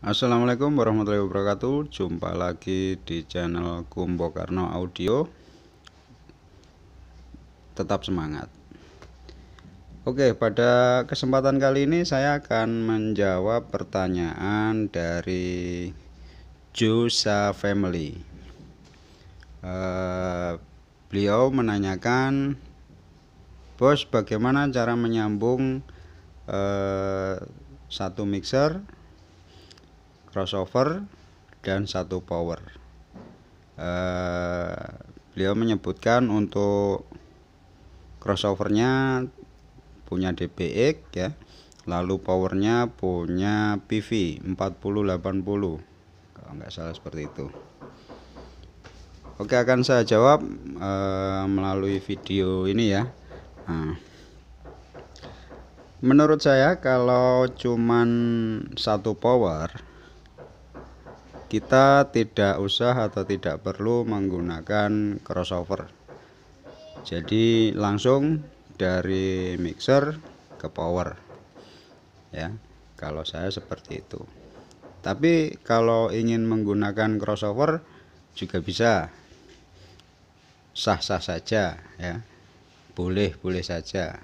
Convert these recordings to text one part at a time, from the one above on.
Assalamualaikum warahmatullahi wabarakatuh Jumpa lagi di channel Kumbo Karno Audio Tetap semangat Oke pada kesempatan kali ini saya akan menjawab pertanyaan dari Jusa Family uh, Beliau menanyakan Bos bagaimana cara menyambung uh, satu mixer crossover dan satu power uh, beliau menyebutkan untuk crossovernya punya DBX ya lalu powernya punya PV 4080 kalau nggak salah seperti itu Oke akan saya jawab e, melalui video ini ya nah, menurut saya kalau cuman satu power kita tidak usah atau tidak perlu menggunakan crossover jadi langsung dari mixer ke power ya kalau saya seperti itu tapi kalau ingin menggunakan crossover juga bisa sah-sah saja ya boleh-boleh saja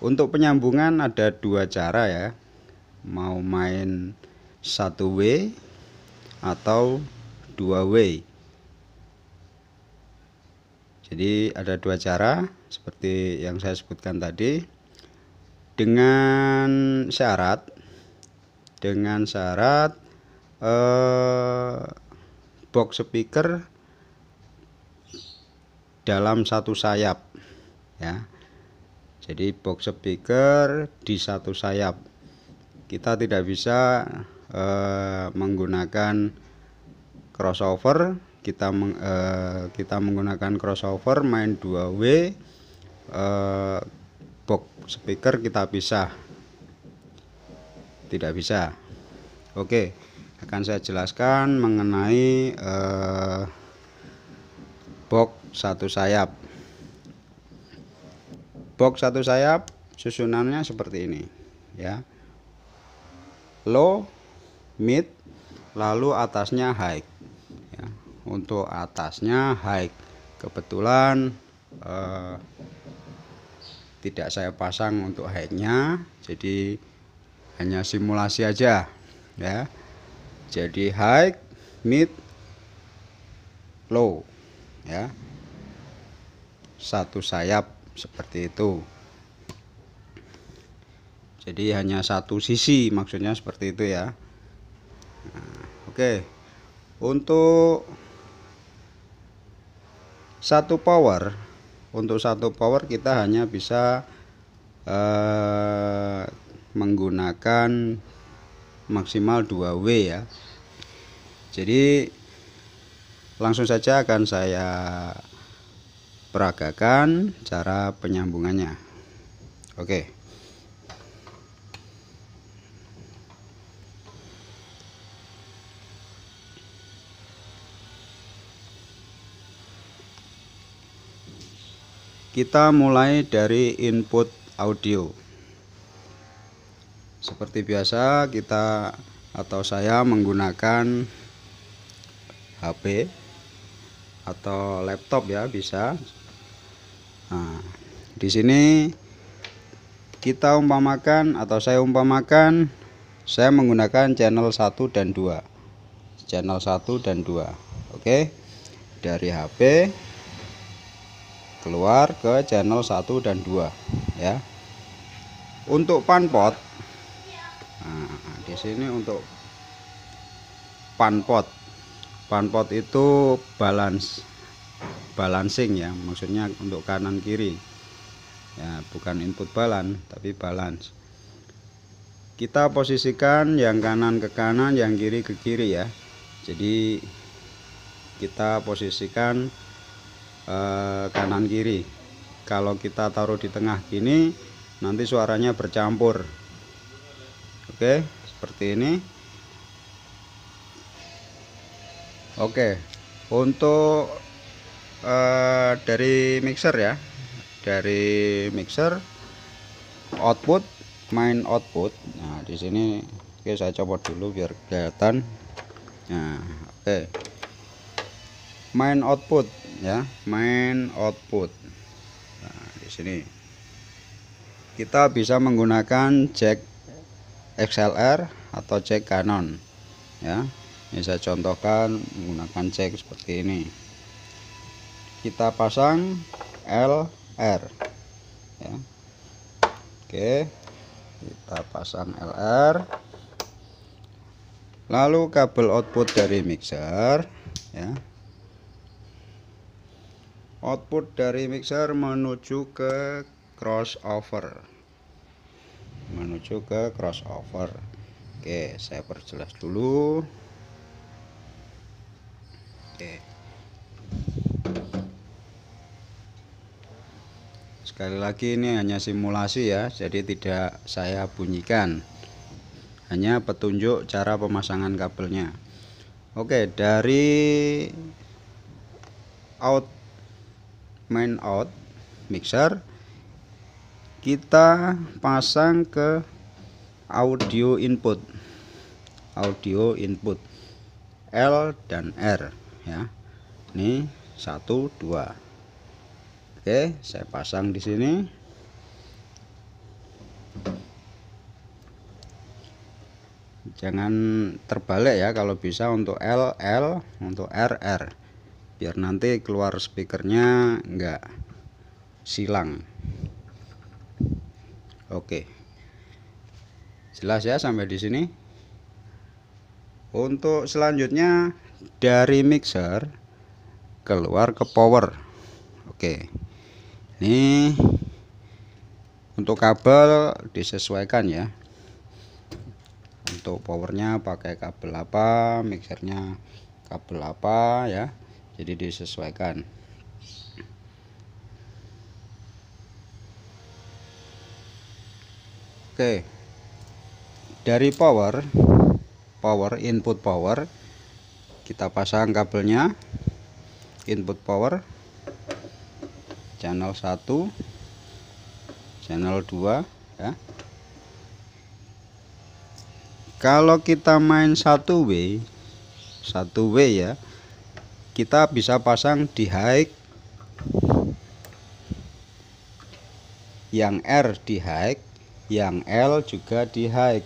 untuk penyambungan ada dua cara ya mau main satu W atau dua way jadi ada dua cara seperti yang saya sebutkan tadi dengan syarat dengan syarat eh, box speaker dalam satu sayap ya jadi box speaker di satu sayap kita tidak bisa Eh, menggunakan crossover kita meng, eh, kita menggunakan crossover main 2W eh, box speaker kita pisah tidak bisa oke akan saya jelaskan mengenai box satu sayap box satu sayap susunannya seperti ini ya low mid lalu atasnya high ya, untuk atasnya high kebetulan eh, tidak saya pasang untuk high-nya jadi hanya simulasi aja ya jadi high mid low ya satu sayap seperti itu jadi hanya satu sisi maksudnya seperti itu ya Oke. Untuk satu power untuk satu power kita hanya bisa eh, menggunakan maksimal 2W ya. Jadi langsung saja akan saya peragakan cara penyambungannya. Oke. Okay. kita mulai dari input audio seperti biasa kita atau saya menggunakan HP atau laptop ya bisa nah, di sini kita umpamakan atau saya umpamakan saya menggunakan channel 1 dan 2 channel 1 dan 2 oke dari HP keluar ke channel 1 dan 2 ya untuk panpot nah, di sini untuk panpot panpot itu balance balancing ya maksudnya untuk kanan kiri ya bukan input balan tapi balance kita posisikan yang kanan ke kanan yang kiri ke kiri ya jadi kita posisikan Eh, kanan kiri kalau kita taruh di tengah gini nanti suaranya bercampur oke seperti ini oke untuk eh, dari mixer ya dari mixer output main output nah di sini oke saya copot dulu biar kelihatan nah oke main output ya main output nah, di sini kita bisa menggunakan jack XLR atau jack Canon ya ini saya contohkan menggunakan jack seperti ini kita pasang LR ya. oke kita pasang LR lalu kabel output dari mixer ya output dari mixer menuju ke crossover menuju ke crossover oke saya perjelas dulu oke sekali lagi ini hanya simulasi ya jadi tidak saya bunyikan hanya petunjuk cara pemasangan kabelnya oke dari out main out mixer kita pasang ke audio input audio input L dan R ya ini satu dua Oke saya pasang di sini jangan terbalik ya kalau bisa untuk L L untuk R R biar nanti keluar speakernya enggak silang oke jelas ya sampai di sini untuk selanjutnya dari mixer keluar ke power oke ini untuk kabel disesuaikan ya untuk powernya pakai kabel apa mixernya kabel apa ya jadi disesuaikan oke dari power power input power kita pasang kabelnya input power channel 1 channel 2 ya kalau kita main 1W 1W ya kita bisa pasang di high yang R di high yang L juga di high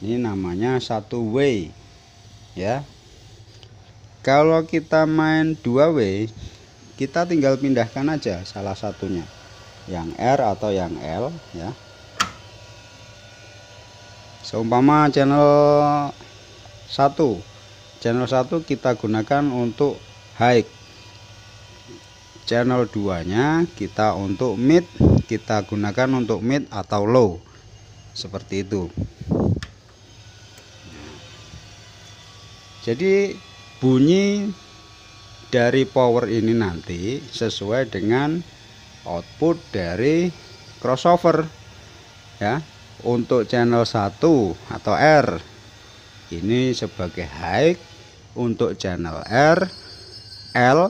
ini namanya satu way ya kalau kita main dua way kita tinggal pindahkan aja salah satunya yang R atau yang L ya seumpama channel satu channel 1 kita gunakan untuk high channel 2 nya kita untuk mid kita gunakan untuk mid atau low seperti itu jadi bunyi dari power ini nanti sesuai dengan output dari crossover ya untuk channel 1 atau R ini sebagai high untuk channel R L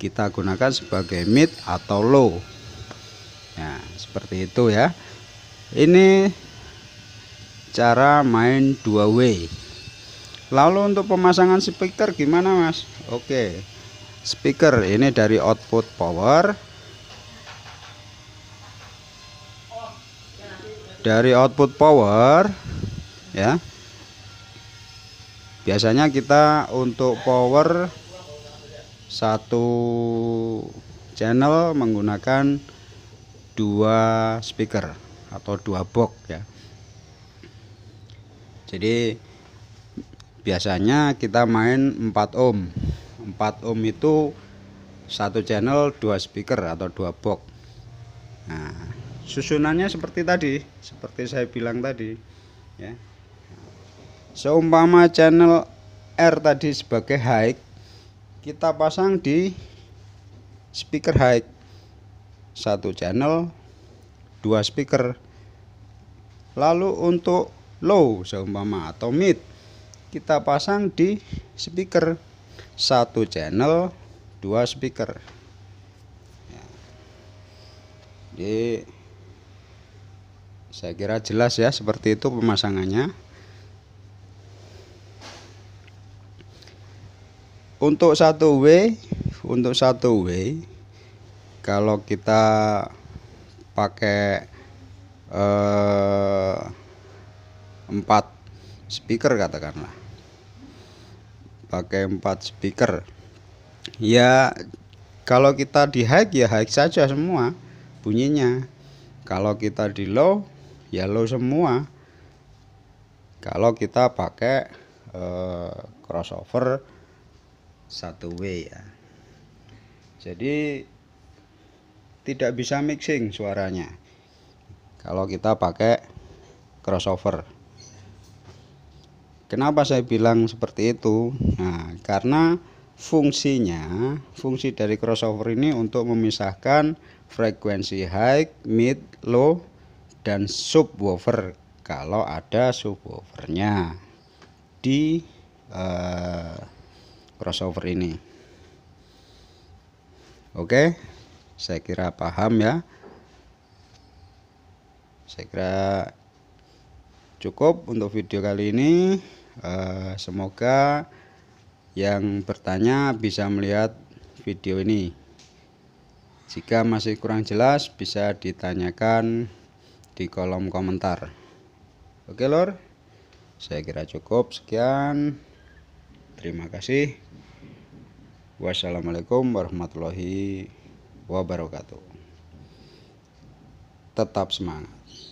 kita gunakan sebagai mid atau low ya seperti itu ya ini cara main dua way lalu untuk pemasangan speaker gimana mas oke speaker ini dari output power dari output power ya biasanya kita untuk power satu channel menggunakan dua speaker atau dua box ya jadi biasanya kita main 4 ohm 4 ohm itu satu channel dua speaker atau dua box nah susunannya seperti tadi seperti saya bilang tadi ya seumpama channel R tadi sebagai high kita pasang di speaker high satu channel dua speaker lalu untuk low seumpama atau mid kita pasang di speaker satu channel dua speaker ya. jadi saya kira jelas ya seperti itu pemasangannya untuk satu W untuk satu W kalau kita pakai eh, 4 speaker katakanlah pakai 4 speaker ya kalau kita di high ya high saja semua bunyinya kalau kita di low ya low semua kalau kita pakai eh, crossover satu W ya jadi tidak bisa mixing suaranya kalau kita pakai crossover kenapa saya bilang seperti itu nah karena fungsinya fungsi dari crossover ini untuk memisahkan frekuensi high, mid, low dan subwoofer kalau ada subwoofernya di eh, crossover ini oke saya kira paham ya saya kira cukup untuk video kali ini eh, semoga yang bertanya bisa melihat video ini jika masih kurang jelas bisa ditanyakan di kolom komentar oke lor saya kira cukup sekian Terima kasih. Wassalamualaikum warahmatullahi wabarakatuh. Tetap semangat.